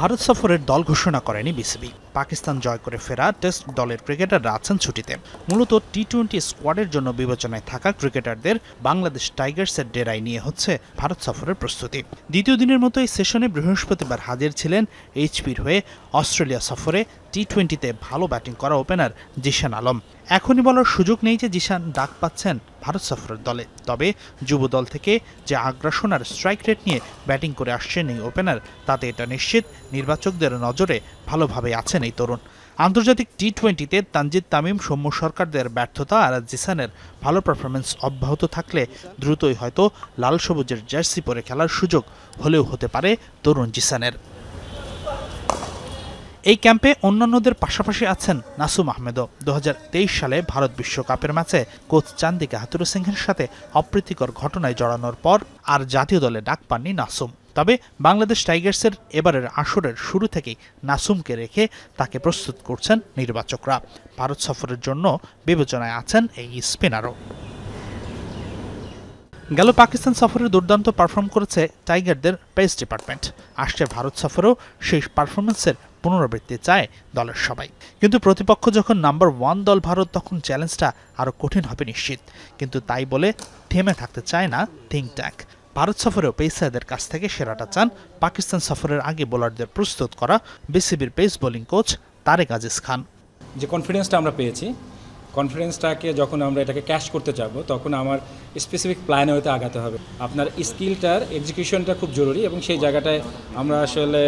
ভারত সফরের দল ঘোষণা করেনি বিসিবি পাকিস্তান জয় করে ফেরা টেস্ট দলের ক্রিকেটাররা আছেন ছুটিতে মূলত টি টোয়েন্টি স্কোয়াডের জন্য বিবেচনায় থাকা ক্রিকেটারদের বাংলাদেশ টাইগার্সের ডেরায় নিয়ে হচ্ছে ভারত সফরের প্রস্তুতি দ্বিতীয় দিনের মতো এই সেশনে বৃহস্পতিবার হাজির ছিলেন এইচপির হয়ে অস্ট্রেলিয়া সফরে টি টোয়েন্টিতে ভালো ব্যাটিং করা ওপেনার জিশান আলম এখনই বলার সুযোগ নেই যে জিশান ডাক পাচ্ছেন ভারত সফরের দলে তবে যুব দল থেকে যে আগ্রাসন আর স্ট্রাইক রেট নিয়ে ব্যাটিং করে আসছেন এই ওপেনার তাতে এটা নিশ্চিত নির্বাচকদের নজরে ভালোভাবে আছেন এই তরুণ আন্তর্জাতিক টি টোয়েন্টিতে তানজিদ তামিম সৌম্য সরকারদের ব্যর্থতা আর জিসানের ভালো পারফরমেন্স অব্যাহত থাকলে দ্রুতই হয়তো লাল সবুজের জার্সি পরে খেলার সুযোগ হলেও হতে পারে তরুণ জিসানের এই ক্যাম্পে অন্যান্যদের পাশাপাশি আছেন নাসুম আহমেদও দু সালে ভারত বিশ্বকাপের ম্যাচে কোচ চান্দিকা হাতুর সিংহের সাথে অপ্রীতিকর ঘটনায় জড়ানোর পর আর জাতীয় দলে ডাক পাননি নাসুম তবে বাংলাদেশ টাইগার্সের এবারের আসরের শুরু থেকেই নাসুমকে রেখে তাকে প্রস্তুত করছেন নির্বাচকরা ভারত সফরের জন্য বিবেচনায় আছেন এই স্পিনারও গেল পাকিস্তান সফরে দুর্দান্ত পারফর্ম করেছে টাইগারদের পেস ডিপার্টমেন্ট আসছে ভারত সফরেও সেই পারফরমেন্সের পুনরাবৃত্তি চায় দলের সবাই কিন্তু প্রতিপক্ষ যখন নাম্বার ওয়ান দল ভারত তখন চ্যালেঞ্জটা আরও কঠিন হবে নিশ্চিত কিন্তু তাই বলে থেমে থাকতে চায় না থিঙ্ক ট্যাঙ্ক ভারত সফরেও পেসারদের কাছ থেকে সেরাটা চান পাকিস্তান সফরের আগে বোলারদের প্রস্তুত করা বিসিবির pace bowling coach Tareq Aziz Khan যে কনফিডেন্সটা আমরা পেয়েছি কনফিডেন্সটাকে যখন আমরা এটাকে ক্যাশ করতে যাব তখন আমার স্পেসিফিক প্ল্যানে হয়তো আগাতে হবে আপনার স্কিলটার এক্সিকিউশনটা খুব জরুরি এবং সেই জায়গাটায় আমরা আসলে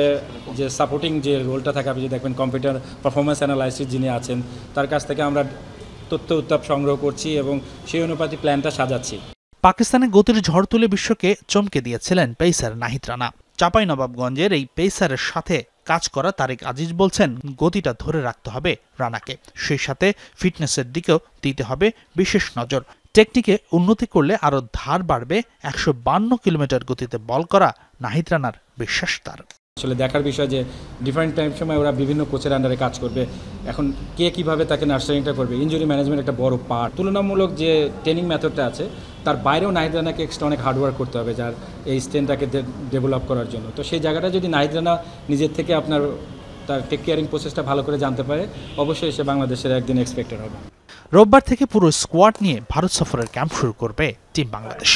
যে সাপোর্টিং যে রোলটা থাকে আপনি যদি দেখবেন কম্পিউটার পারফরমেন্স অ্যানালাইসিস যিনি আছেন তার কাছ থেকে আমরা তথ্য উত্তাপ সংগ্রহ করছি এবং সেই অনুপাতে প্ল্যানটা সাজাচ্ছি পাকিস্তানে গতির ঝড় তুলে বিশ্বকে চমকে দিয়েছিলেন পেসার নাহিদ রানা চাঁপাই নবাবগঞ্জের এই পেসারের সাথে কাজ করা তারেক আজিজ বলছেন গতিটা ধরে রাখতে হবে রানাকে সেই সাথে ফিটনেসের দিকেও দিতে হবে বিশেষ নজর টেকনিকে উন্নতি করলে আরও ধার বাড়বে একশো কিলোমিটার গতিতে বল করা নাহিদ রানার বিশ্বাস তার আসলে দেখার বিষয় যে ডিফারেন্ট টাইম সময় ওরা বিভিন্ন কোচের আন্ডারে কাজ করবে এখন কে কিভাবে তাকে নার্সারিংটা করবে ইঞ্জুরি ম্যানেজমেন্ট একটা বড় পার্ট তুলনামূলক যে ট্রেনিং মেথডটা আছে তার বাইরেও নাহিদ এক্সট্রা অনেক হার্ডওয়ার্ক করতে হবে যার এই স্ট্রেনটাকে ডেভেলপ করার জন্য তো সেই জায়গাটা যদি নাহিদ নিজের থেকে আপনার তার টেক কেয়ারিং প্রসেসটা ভালো করে জানতে পারে অবশ্যই সে বাংলাদেশের একদিন এক্সপেক্টেড হবে রোববার থেকে পুরো স্কোয়াড নিয়ে ভারত সফরের ক্যাম্প শুরু করবে টিম বাংলাদেশ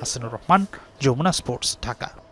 হাসানুর রহমান যমুনা স্পোর্টস ঢাকা